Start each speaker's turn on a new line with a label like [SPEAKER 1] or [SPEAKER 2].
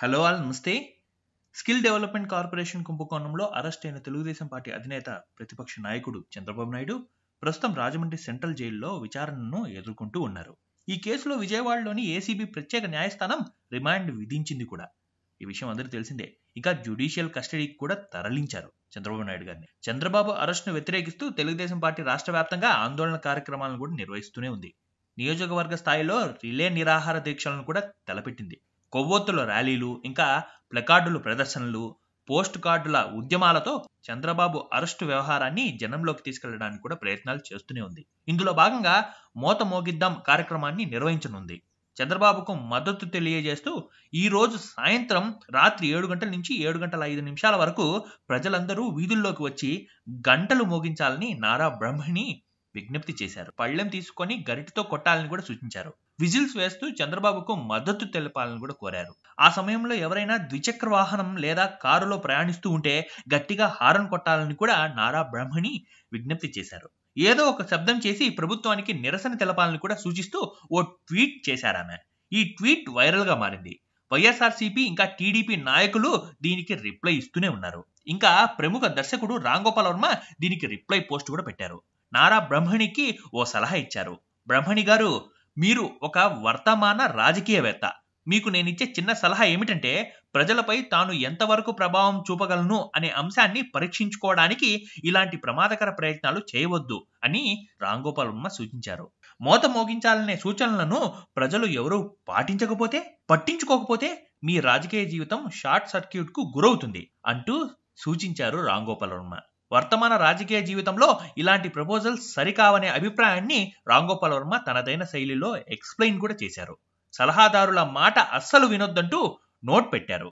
[SPEAKER 1] hello all నమస్తే skill development corporation కుంభకోణంలో arrest అయిన తెలుగుదేశం పార్టీ అధినేత ప్రతిపక్ష నాయకుడు చంద్రబాబు నాయుడు ప్రస్తుతం రాజమండ్రి సెంట్రల్ జైల్లో విచారణను ఎదుర్కొంటూ ఉన్నారు ఈ కేసులో విజయవాడలోని ఏసీబీ ప్రత్యేక న్యాయస్థానం రిమాండ్ విధించింది కూడా ఈ విషయం అందరూ తెలిసిందే ఇక జ్యుడిషియల్ కస్టడీకి కూడా తరలించారు చంద్రబాబు నాయుడు గారిని చంద్రబాబు అరెస్టును వ్యతిరేకిస్తూ తెలుగుదేశం పార్టీ రాష్ట్ర వ్యాప్తంగా ఆందోళన కార్యక్రమాలను కూడా నిర్వహిస్తూనే ఉంది నియోజకవర్గ స్థాయిలో రిలే నిరాహార దీక్షలను కూడా తలపెట్టింది కొవ్వొత్తుల ర్యాలీలు ఇంకా ప్లకార్డుల ప్రదర్శనలు పోస్ట్ కార్డుల ఉద్యమాలతో చంద్రబాబు అరెస్టు వ్యవహారాన్ని జనంలోకి తీసుకెళ్లడానికి కూడా ప్రయత్నాలు చేస్తూనే ఉంది ఇందులో భాగంగా మోత మోగిద్దాం కార్యక్రమాన్ని నిర్వహించనుంది చంద్రబాబుకు మద్దతు తెలియజేస్తూ ఈ రోజు సాయంత్రం రాత్రి ఏడు గంటల నుంచి ఏడు గంటల ఐదు నిమిషాల వరకు ప్రజలందరూ వీధుల్లోకి వచ్చి గంటలు మోగించాలని నారా బ్రహ్మణి విజ్ఞప్తి చేశారు పళ్ళెం తీసుకొని గరిటతో కొట్టాలని కూడా సూచించారు విజిల్స్ వేస్తూ చంద్రబాబుకు మద్దతు తెలపాలని కూడా కోరారు ఆ సమయంలో ఎవరైనా ద్విచక్ర వాహనం లేదా కారులో ప్రయాణిస్తూ ఉంటే గట్టిగా హారన్ కొట్టాలని కూడా నారా బ్రహ్మణి విజ్ఞప్తి చేశారు ఏదో ఒక శబ్దం చేసి ప్రభుత్వానికి నిరసన తెలపాలని కూడా సూచిస్తూ ఓ ట్వీట్ చేశారామె ఈ ట్వీట్ వైరల్ గా మారింది వైఎస్ఆర్సీపీ ఇంకా టీడీపీ నాయకులు దీనికి రిప్లై ఇస్తూనే ఉన్నారు ఇంకా ప్రముఖ దర్శకుడు రాంగోపాల్ వర్మ దీనికి రిప్లై పోస్ట్ కూడా పెట్టారు నారా బ్రహ్మణికి ఓ సలహా ఇచ్చారు బ్రహ్మణి గారు మీరు ఒక వర్తమాన రాజకీయవేత్త మీకు నేనిచ్చే చిన్న సలహా ఏమిటంటే ప్రజలపై తాను ఎంతవరకు ప్రభావం చూపగలను అనే అంశాన్ని పరీక్షించుకోవడానికి ఇలాంటి ప్రమాదకర ప్రయత్నాలు చేయవద్దు అని రాంగోపాల్ వర్మ సూచించారు మోత మోగించాలనే సూచనలను ప్రజలు ఎవరూ పాటించకపోతే పట్టించుకోకపోతే మీ రాజకీయ జీవితం షార్ట్ సర్క్యూట్ కు గురవుతుంది అంటూ సూచించారు రాంగోపాల్ వర్మ వర్తమాన రాజకీయ జీవితంలో ఇలాంటి ప్రపోజల్ సరికావనే అభిప్రాయాన్ని రాంగోపాల్ వర్మ తనదైన శైలిలో ఎక్స్ప్లెయిన్ కూడా చేశారు సలహాదారుల మాట అస్సలు వినొద్దంటూ నోట్ పెట్టారు